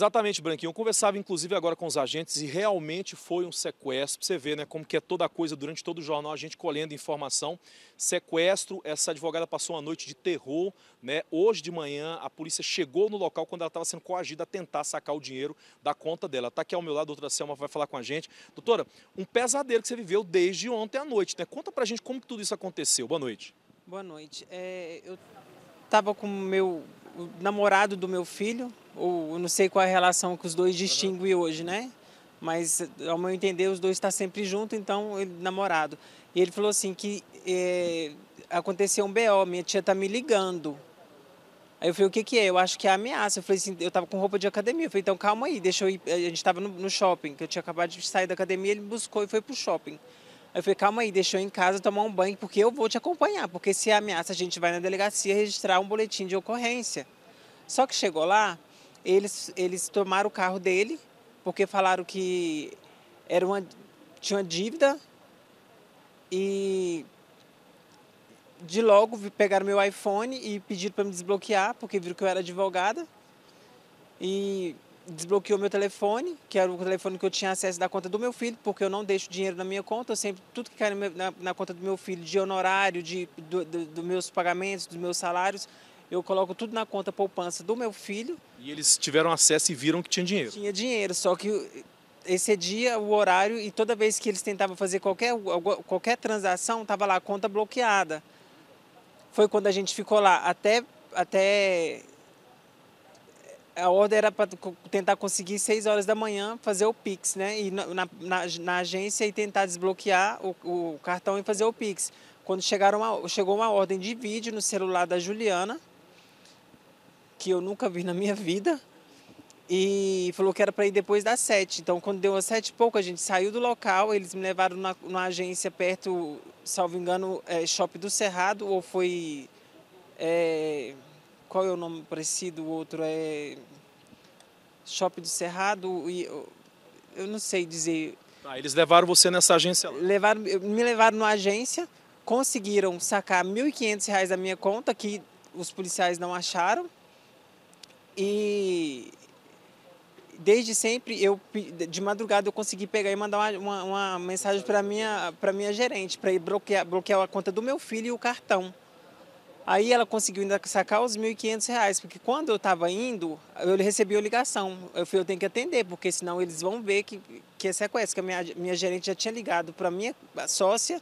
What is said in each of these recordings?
Exatamente, Branquinho. Eu conversava inclusive agora com os agentes e realmente foi um sequestro. Você vê, né, como que é toda a coisa durante todo o jornal, a gente colhendo informação. Sequestro, essa advogada passou uma noite de terror, né? Hoje de manhã a polícia chegou no local quando ela estava sendo coagida a tentar sacar o dinheiro da conta dela. Está aqui ao meu lado, a doutora Selma vai falar com a gente. Doutora, um pesadelo que você viveu desde ontem à noite, né? Conta pra gente como que tudo isso aconteceu. Boa noite. Boa noite. É, eu estava com o meu o namorado do meu filho, ou não sei qual é a relação que os dois distinguem hoje, né? Mas, ao meu entender, os dois estão tá sempre juntos, então, ele, namorado. E ele falou assim que é, aconteceu um BO, minha tia tá me ligando. Aí eu falei, o que que é? Eu acho que é ameaça. Eu falei assim, eu estava com roupa de academia. Eu falei, então calma aí, deixa eu ir. Eh, a gente estava no, no shopping, que eu tinha acabado de sair da academia, ele me buscou e foi pro shopping. Aí eu falei, calma aí, deixa eu em casa tomar um banho, porque eu vou te acompanhar. Porque se é ameaça, a gente vai na delegacia registrar um boletim de ocorrência. Só que chegou lá, eles, eles tomaram o carro dele, porque falaram que era uma, tinha uma dívida e de logo pegaram meu iPhone e pediram para me desbloquear, porque viram que eu era advogada. E desbloqueou meu telefone, que era o telefone que eu tinha acesso da conta do meu filho, porque eu não deixo dinheiro na minha conta, eu sempre tudo que cai na, na, conta do meu filho, de honorário, de do, do, dos meus pagamentos, dos meus salários, eu coloco tudo na conta poupança do meu filho. E eles tiveram acesso e viram que tinha dinheiro. Tinha dinheiro, só que excedia o horário e toda vez que eles tentavam fazer qualquer, qualquer transação, estava lá a conta bloqueada. Foi quando a gente ficou lá até. até a ordem era para tentar conseguir 6 horas da manhã fazer o Pix, né? E na, na, na, agência e tentar desbloquear o, o cartão e fazer o Pix. Quando chegaram uma, chegou uma ordem de vídeo no celular da Juliana, que eu nunca vi na minha vida. E falou que era para ir depois das sete. Então, quando deu as sete e pouco, a gente saiu do local, eles me levaram na, numa agência perto, salvo engano, é, Shopping do Cerrado, ou foi... É, qual é o nome parecido? O outro é... Shopping do Cerrado e... Eu não sei dizer. Ah, eles levaram você nessa agência lá? Levaram, me levaram numa agência, conseguiram sacar R$ 1.500 da minha conta, que os policiais não acharam. E desde sempre eu de madrugada eu consegui pegar e mandar uma, uma, uma mensagem para minha para minha gerente para ir bloquear bloquear a conta do meu filho e o cartão. Aí ela conseguiu ainda sacar os R$ 1.500, porque quando eu estava indo, eu recebi a ligação. Eu falei, eu tenho que atender, porque senão eles vão ver que, que é sequestro. Que a minha, minha gerente já tinha ligado para minha sócia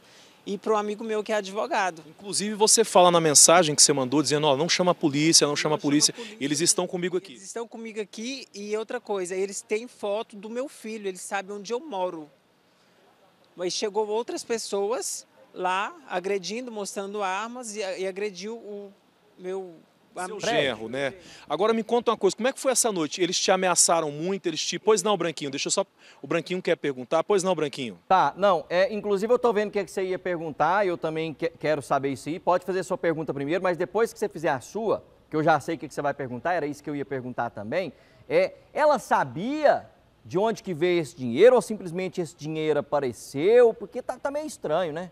e para um amigo meu que é advogado. Inclusive, você fala na mensagem que você mandou, dizendo: ó, não chama a polícia, não, não chama a polícia, polícia, eles estão comigo aqui. Eles estão comigo aqui e outra coisa, eles têm foto do meu filho, eles sabem onde eu moro. Mas chegou outras pessoas lá agredindo, mostrando armas e, e agrediu o meu seu genro, né? Agora me conta uma coisa, como é que foi essa noite? Eles te ameaçaram muito, eles te... Pois não, Branquinho, deixa eu só... O Branquinho quer perguntar, pois não, Branquinho? Tá, não, é, inclusive eu estou vendo o que, é que você ia perguntar, eu também que, quero saber isso aí. Pode fazer a sua pergunta primeiro, mas depois que você fizer a sua, que eu já sei o que, é que você vai perguntar, era isso que eu ia perguntar também, é, ela sabia de onde que veio esse dinheiro ou simplesmente esse dinheiro apareceu? Porque tá, tá meio estranho, né?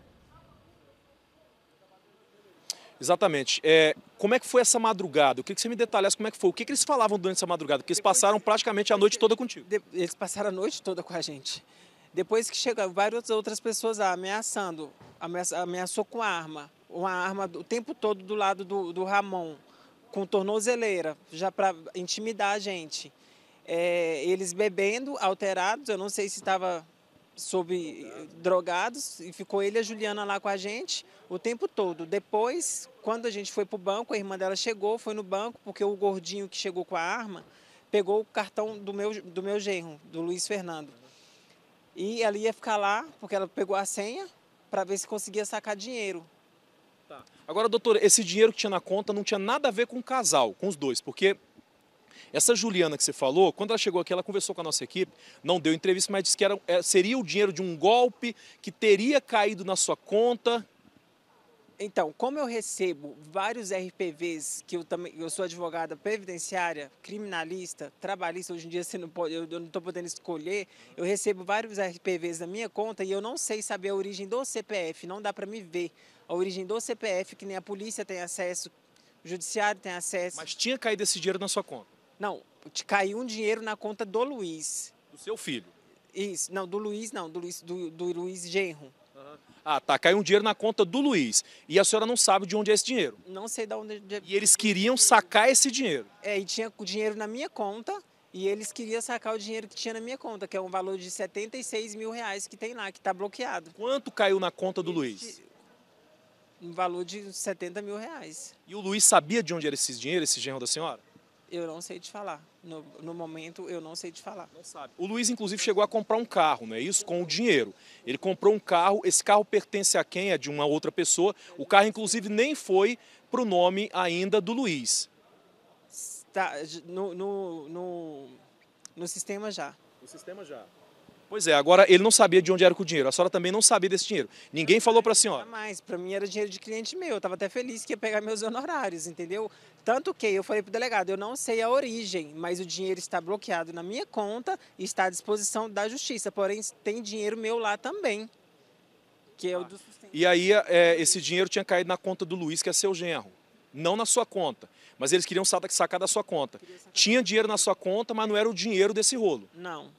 Exatamente. É, como é que foi essa madrugada? O que você me detalhasse como é que foi. O que, que eles falavam durante essa madrugada? Porque eles passaram praticamente a noite toda contigo. Eles passaram a noite toda com a gente. Depois que chegaram várias outras pessoas lá, ameaçando, ameaçou com arma, uma arma o tempo todo do lado do, do Ramon, com tornozeleira, já para intimidar a gente. É, eles bebendo, alterados, eu não sei se estava sob eh, drogados e ficou ele e a Juliana lá com a gente o tempo todo. Depois, quando a gente foi para o banco, a irmã dela chegou, foi no banco, porque o gordinho que chegou com a arma pegou o cartão do meu, do meu genro, do Luiz Fernando. E ela ia ficar lá, porque ela pegou a senha, para ver se conseguia sacar dinheiro. Tá. Agora, doutor esse dinheiro que tinha na conta não tinha nada a ver com o casal, com os dois, porque essa Juliana que você falou, quando ela chegou aqui, ela conversou com a nossa equipe, não deu entrevista, mas disse que era, é, seria o dinheiro de um golpe que teria caído na sua conta. Então, como eu recebo vários RPVs, que eu também eu sou advogada previdenciária, criminalista, trabalhista, hoje em dia você não pode, eu, eu não estou podendo escolher, eu recebo vários RPVs na minha conta e eu não sei saber a origem do CPF, não dá para me ver a origem do CPF, que nem a polícia tem acesso, o judiciário tem acesso. Mas tinha caído esse dinheiro na sua conta? Não, te caiu um dinheiro na conta do Luiz. Do seu filho? Isso, não, do Luiz não, do Luiz, do, do Luiz Genro. Uhum. Ah, tá, caiu um dinheiro na conta do Luiz. E a senhora não sabe de onde é esse dinheiro? Não sei de onde... É e eles queriam sacar esse dinheiro? É, e tinha o dinheiro na minha conta e eles queriam sacar o dinheiro que tinha na minha conta, que é um valor de 76 mil reais que tem lá, que está bloqueado. Quanto caiu na conta do Luiz? Um valor de 70 mil reais. E o Luiz sabia de onde era esse dinheiro, esse genro da senhora? Eu não sei te falar. No, no, momento, eu não sei te falar. Não sabe. O Luiz, inclusive, chegou a comprar um carro, não é isso? Com o dinheiro. Ele comprou um carro, esse carro pertence a quem? É de uma outra pessoa. O carro, inclusive, nem foi para o nome ainda do Luiz. Tá, no, no, no, no sistema já. No sistema já. Pois é, agora ele não sabia de onde era o dinheiro, a senhora também não sabia desse dinheiro. Ninguém falou para a senhora. Mas para mim era dinheiro de cliente meu, eu estava até feliz que ia pegar meus honorários, entendeu? Tanto que eu falei para o delegado, eu não sei a origem, mas o dinheiro está bloqueado na minha conta e está à disposição da justiça, porém tem dinheiro meu lá também. Que é o do sustento. E aí é, esse dinheiro tinha caído na conta do Luiz, que é seu genro não na sua conta. Mas eles queriam sacar da sua conta. Tinha dinheiro na sua conta, mas não era o dinheiro desse rolo. Não.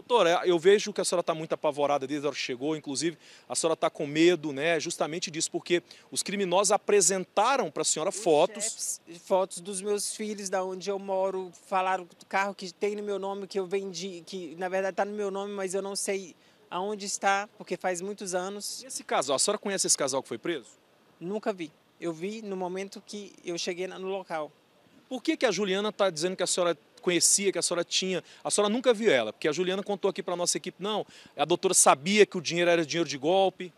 Doutora, é, eu vejo que a senhora está muito apavorada desde a hora que chegou, inclusive a senhora está com medo, né? Justamente disso, porque os criminosos apresentaram para a senhora os fotos. fotos dos meus filhos, da onde eu moro, falaram do carro que tem no meu nome, que eu vendi, que na verdade está no meu nome, mas eu não sei aonde está, porque faz muitos anos. E esse casal, a senhora conhece esse casal que foi preso? Nunca vi. Eu vi no momento que eu cheguei no local. Por que, que a Juliana está dizendo que a senhora conhecia, que a senhora tinha. A senhora nunca viu ela, porque a Juliana contou aqui para a nossa equipe, não, a doutora sabia que o dinheiro era dinheiro de golpe.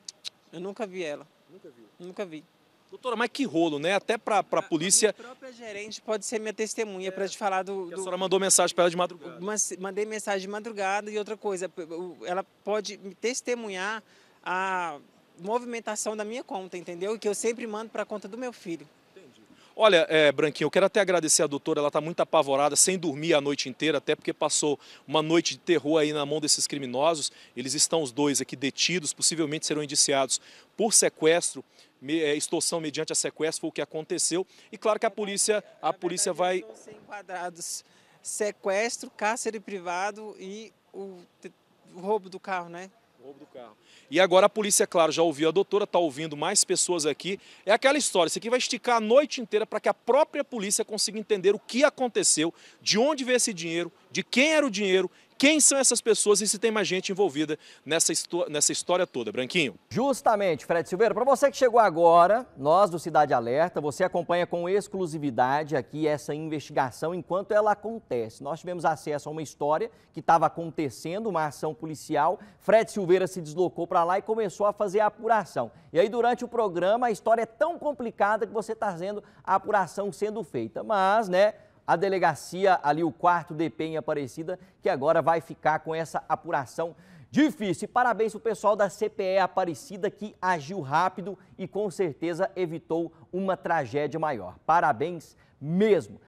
Eu nunca vi ela. Nunca Nunca vi. Doutora, mas que rolo, né? Até para a polícia. A própria gerente pode ser minha testemunha é, para te falar do, do. A senhora mandou mensagem para ela de madrugada. Mas, mandei mensagem de madrugada e outra coisa, ela pode me testemunhar a movimentação da minha conta, entendeu? Que eu sempre mando para a conta do meu filho. Olha, é, Branquinho, eu quero até agradecer a doutora, ela está muito apavorada, sem dormir a noite inteira, até porque passou uma noite de terror aí na mão desses criminosos. Eles estão os dois aqui detidos, possivelmente serão indiciados por sequestro, é, extorsão mediante a sequestro, foi o que aconteceu. E claro que a polícia, a polícia vai... Ser enquadrados sequestro, cárcere privado e o roubo do carro, né? roubo do carro. E agora a polícia, claro, já ouviu a doutora, está ouvindo mais pessoas aqui. É aquela história, isso aqui vai esticar a noite inteira para que a própria polícia consiga entender o que aconteceu, de onde veio esse dinheiro, de quem era o dinheiro quem são essas pessoas e se tem mais gente envolvida nessa, nessa história toda, Branquinho? Justamente, Fred Silveira, para você que chegou agora, nós do Cidade Alerta, você acompanha com exclusividade aqui essa investigação enquanto ela acontece. Nós tivemos acesso a uma história que estava acontecendo, uma ação policial. Fred Silveira se deslocou para lá e começou a fazer a apuração. E aí, durante o programa, a história é tão complicada que você está vendo a apuração sendo feita. Mas, né? a delegacia ali, o quarto DP em Aparecida, que agora vai ficar com essa apuração difícil. E parabéns o pessoal da CPE Aparecida que agiu rápido e com certeza evitou uma tragédia maior. Parabéns mesmo.